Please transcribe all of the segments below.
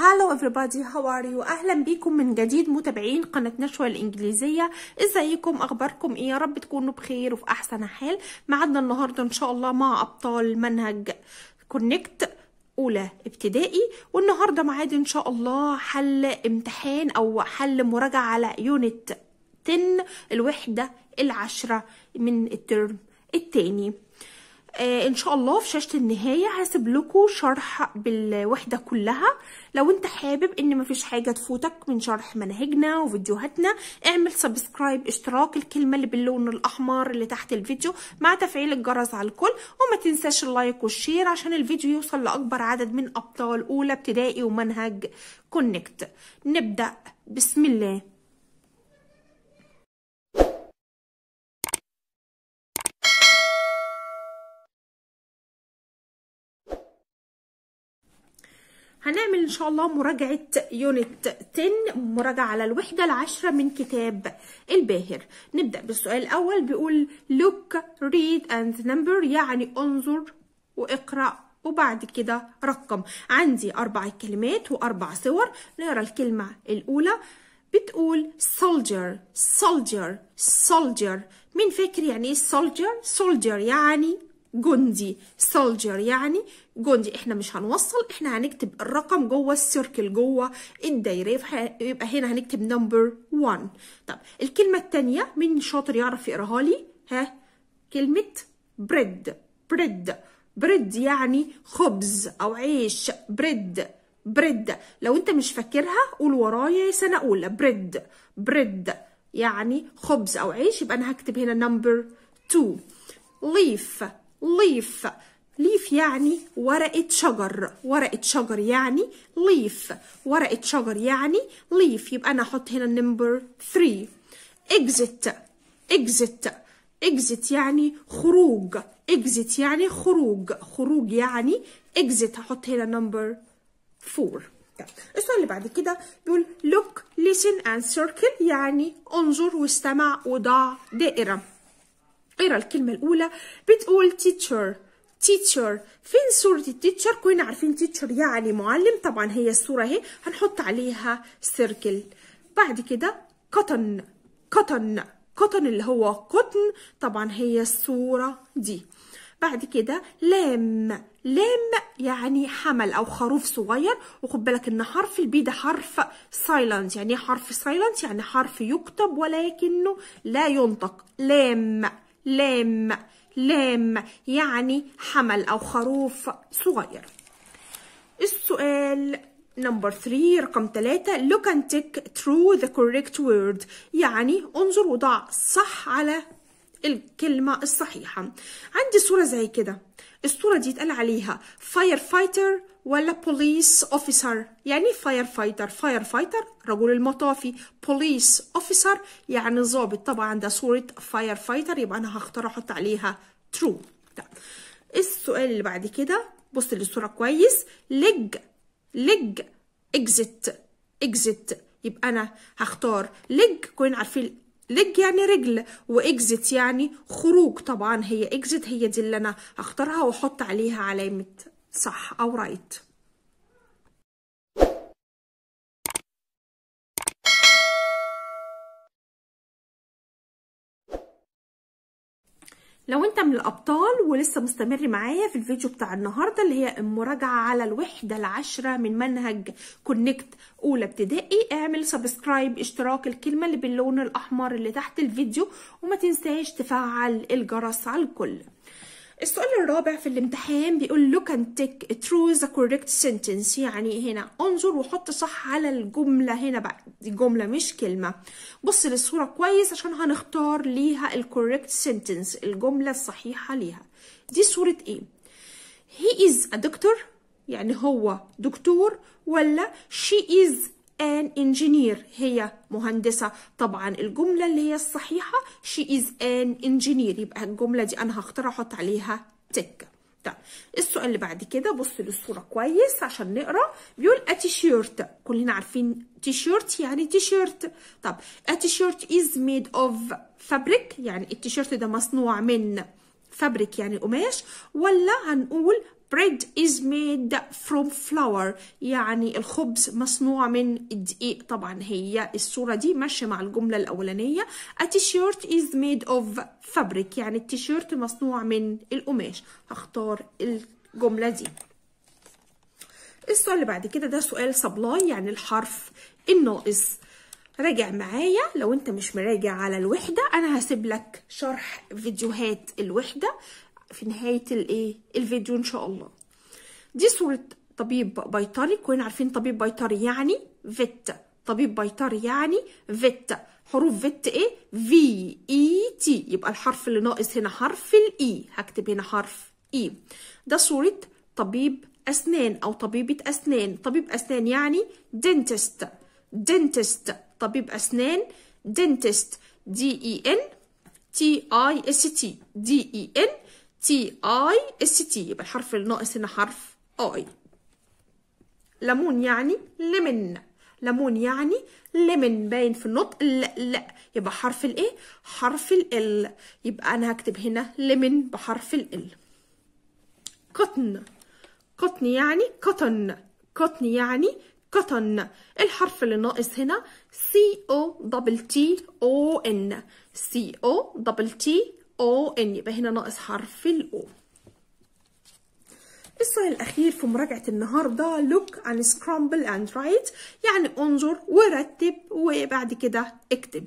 هالو everybody هاو ار يو اهلا بيكم من جديد متابعين قناه نشوى الانجليزيه ازيكم اخباركم ايه يا رب تكونوا بخير وفي احسن حال معادنا النهارده ان شاء الله مع ابطال منهج كونكت اولى ابتدائي والنهارده معاد ان شاء الله حل امتحان او حل مراجعه على يونت 10 الوحده العشره من الترم الثاني آه ان شاء الله في شاشه النهايه هسيب لكم شرح بالوحده كلها لو انت حابب ان مفيش حاجه تفوتك من شرح مناهجنا وفيديوهاتنا اعمل سبسكرايب اشتراك الكلمه اللي باللون الاحمر اللي تحت الفيديو مع تفعيل الجرس على الكل وما تنساش اللايك والشير عشان الفيديو يوصل لاكبر عدد من ابطال اولى ابتدائي ومنهج كونكت نبدا بسم الله هنعمل ان شاء الله مراجعه يونت 10 مراجعه على الوحده العاشره من كتاب الباهر نبدا بالسؤال الاول بيقول look read and number يعني انظر واقرا وبعد كده رقم عندي اربع كلمات واربع صور نقرا الكلمه الاولى بتقول soldier soldier soldier مين فاكر يعني ايه soldier soldier يعني جندي سولجر يعني جندي احنا مش هنوصل احنا هنكتب الرقم جوه السيركل جوه الدايره يبقى هنا هنكتب نمبر 1 طب الكلمه الثانيه مين شاطر يعرف يقراها لي ها كلمه بريد بريد بريد يعني خبز او عيش بريد بريد لو انت مش فاكرها قول ورايا يا سنه اولى بريد بريد يعني خبز او عيش يبقى انا هكتب هنا نمبر 2 ليف ليف ليف يعني ورقة شجر ورقة شجر يعني ليف ورقة شجر يعني ليف يبقى أنا أحط هنا نمبر 3 exit exit exit يعني خروج exit يعني خروج خروج يعني exit هحط هنا نمبر طيب، 4 السؤال اللي بعد كده بيقول look listen and circle يعني انظر واستمع وضع دائرة قرا الكلمة الأولى بتقول تيتشر تيتشر فين صورة التيتشر كنا عارفين تيتشر يعني معلم طبعا هي الصورة اهي هنحط عليها سيركل بعد كده كوتن كوتن كوتن اللي هو قطن طبعا هي الصورة دي بعد كده لام لام يعني حمل او خروف صغير وخد بالك ان حرف البي ده حرف سايلنت يعني حرف سايلنت يعني حرف يكتب ولكنه لا ينطق لام لام لام يعني حمل أو خروف صغير السؤال نمبر 3 رقم 3 look and tick through the correct word يعني انظر وضع صح على الكلمة الصحيحة عندي صورة زي كده الصورة دي اتقال عليها firefighter ولا بوليس اوفيسر يعني فاير فايتر فاير فايتر رجل المطافي بوليس اوفيسر يعني ضابط طبعا ده صورة فاير فايتر يبقى انا هختار احط عليها ترو طيب، السؤال اللي بعد كده بص للصورة كويس لج لج اكزيت اكزيت يبقى انا هختار لج كلنا عارفين لج يعني رجل واكزيت يعني خروج طبعا هي اكزيت هي دي اللي انا هختارها واحط عليها علامه صح أو رايت لو انت من الابطال ولسه مستمر معايا في الفيديو بتاع النهارده اللي هي المراجعه على الوحده العاشره من منهج كونكت اولى ابتدائي اعمل سبسكرايب اشتراك الكلمه اللي باللون الاحمر اللي تحت الفيديو وما تنساش تفعل الجرس على الكل السؤال الرابع في الامتحان بيقول look and take through the correct sentence يعني هنا انظر وحط صح على الجملة هنا بقى دي جملة مش كلمة بص للصورة كويس عشان هنختار ليها الكوريكت sentence الجملة الصحيحة ليها دي صورة ايه he is a doctor يعني هو دكتور ولا she is an engineer هي مهندسة طبعا الجملة اللي هي الصحيحة she is an engineer يبقى الجملة دي أنا هختار أحط عليها تك طيب السؤال اللي بعد كده بص للصورة كويس عشان نقرا بيقول التيشيرت كلنا عارفين تيشيرت يعني تيشيرت طب التيشيرت از ميد اوف فابريك يعني التيشيرت ده مصنوع من فابريك يعني قماش ولا هنقول bread is made from flour يعني الخبز مصنوع من الدقيق طبعا هي الصورة دي ماشية مع الجملة الأولانية a t-shirt is made of fabric يعني التيشيرت مصنوع من القماش هختار الجملة دي السؤال اللي بعد كده ده سؤال سبلاي يعني الحرف الناقص راجع معايا لو انت مش مراجع على الوحدة انا هسيب لك شرح فيديوهات الوحدة في نهايه الايه الفيديو ان شاء الله دي صوره طبيب بيطري كلنا عارفين طبيب بيطري يعني فيت طبيب بيطري يعني فيت حروف فيت ايه في اي تي يبقى الحرف اللي ناقص هنا حرف الاي e. هكتب هنا حرف اي e. ده صوره طبيب اسنان او طبيبه اسنان طبيب اسنان يعني دنتست دنتست طبيب اسنان دنتست دي اي ان تي اي اس تي دي اي ان تي اي اس تي يبقى الحرف الناقص هنا حرف اي ليمون يعني ليمن ليمون يعني ليمن باين في النطق لا لا يبقى حرف الايه حرف ال يبقى انا هكتب هنا ليمن بحرف ال قطن قطن يعني قطن قطن يعني قطن الحرف اللي ناقص هنا سي او دبل تي او ان سي او دبل تي او ان يبقى هنا ناقص حرف الاو السؤال الأخير في مراجعة النهاردة لوك ان سكرامبل اند رايت يعني انظر ورتب وبعد كده اكتب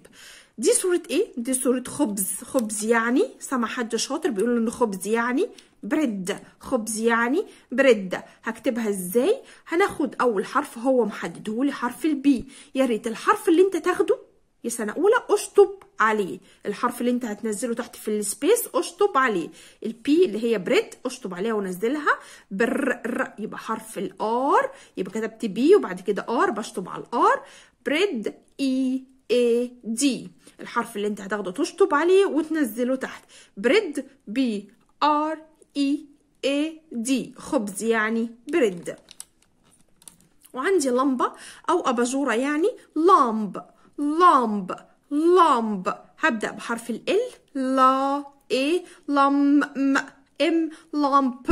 دي صورة ايه؟ دي صورة خبز خبز يعني سمع حد شاطر بيقول ان خبز يعني بريد خبز يعني بريد هكتبها ازاي؟ هناخد أول حرف هو محددهولي حرف البي يا ريت الحرف اللي انت تاخده يا سنه اولى اشطب عليه الحرف اللي انت هتنزله تحت في السبيس اشطب عليه البي اللي هي بريد اشطب عليها ونزلها بر يبقى حرف الار يبقى كتبت بي وبعد كده ار بشطب على الار بريد اي اي دي الحرف اللي انت هتاخده تشطب عليه وتنزله تحت بريد بي ار اي اي دي خبز يعني بريد وعندي لمبة أو أباجورة يعني لامب لامب لامب هبدأ بحرف ال لا اي لام م ام لامب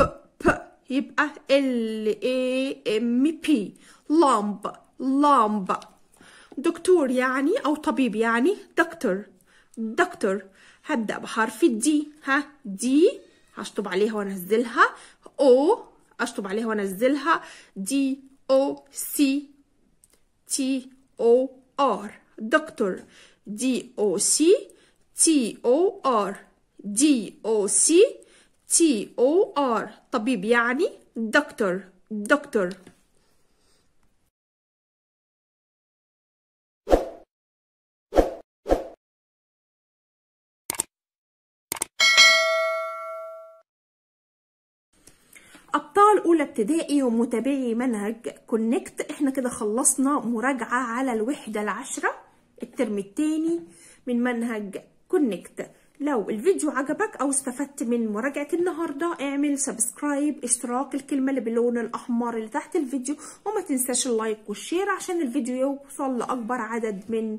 ب يبقى ال اي ام بي لامب لامب دكتور يعني او طبيب يعني دكتور دكتور هبدأ بحرف الدي ها دي هشطب عليها وانزلها او اشطب عليها وانزلها دي او سي تي او ار دكتور دي او سي تي او ار دي او سي تي او ار طبيب يعني دكتور دكتور أبطال أولى ابتدائي ومتابعي منهج كونكت احنا كده خلصنا مراجعة على الوحدة العشرة الترم الثاني من منهج كونكت لو الفيديو عجبك او استفدت من مراجعة النهاردة اعمل سبسكرايب اشتراك الكلمة اللي باللون الاحمر اللي تحت الفيديو وما تنساش اللايك والشير عشان الفيديو يوصل لاكبر عدد من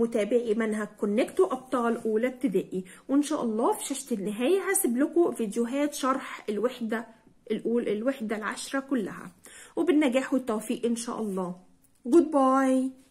متابعي منهج كونكت وابطال اولى ابتدائي وان شاء الله في شاشة النهاية هسيب لكم فيديوهات شرح الوحدة الاول الوحدة العشرة كلها وبالنجاح والتوفيق ان شاء الله جود باي